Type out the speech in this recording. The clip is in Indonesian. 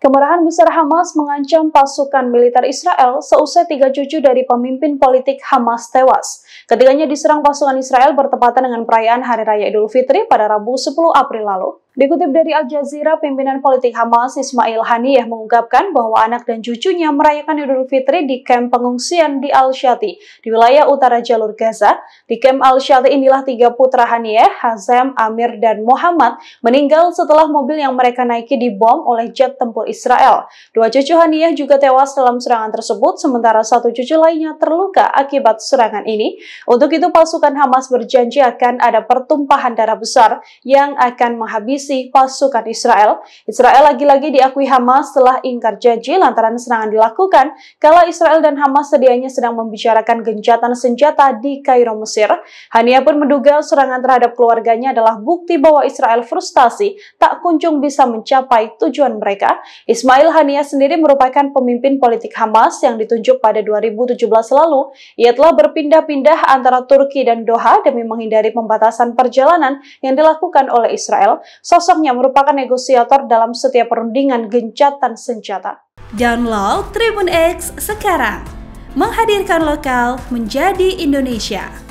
Kemarahan besar Hamas mengancam pasukan militer Israel seusai tiga cucu dari pemimpin politik Hamas tewas. Ketiganya diserang pasukan Israel bertepatan dengan perayaan Hari Raya Idul Fitri pada Rabu 10 April lalu. Dikutip dari Al Jazeera, pimpinan politik Hamas Ismail Haniyeh mengungkapkan bahwa anak dan cucunya merayakan Idul Fitri di kamp pengungsian di Al-Shati, di wilayah utara jalur Gaza. Di kamp Al-Shati inilah tiga putra Haniyeh, Hazem, Amir, dan Muhammad meninggal setelah mobil yang mereka naiki dibom oleh jet tempur Israel. Dua cucu Haniyeh juga tewas dalam serangan tersebut, sementara satu cucu lainnya terluka akibat serangan ini. Untuk itu, pasukan Hamas berjanji akan ada pertumpahan darah besar yang akan menghabisi misi pasukan Israel. Israel lagi-lagi diakui Hamas setelah ingkar janji lantaran serangan dilakukan kala Israel dan Hamas sedianya sedang membicarakan gencatan senjata di Kairo, Mesir. Hania pun menduga serangan terhadap keluarganya adalah bukti bahwa Israel frustasi tak kunjung bisa mencapai tujuan mereka. Ismail Hania sendiri merupakan pemimpin politik Hamas yang ditunjuk pada 2017 lalu. Ia telah berpindah-pindah antara Turki dan Doha demi menghindari pembatasan perjalanan yang dilakukan oleh Israel. Sosoknya merupakan negosiator dalam setiap perundingan gencatan senjata. Download Tribun X sekarang, menghadirkan lokal menjadi Indonesia.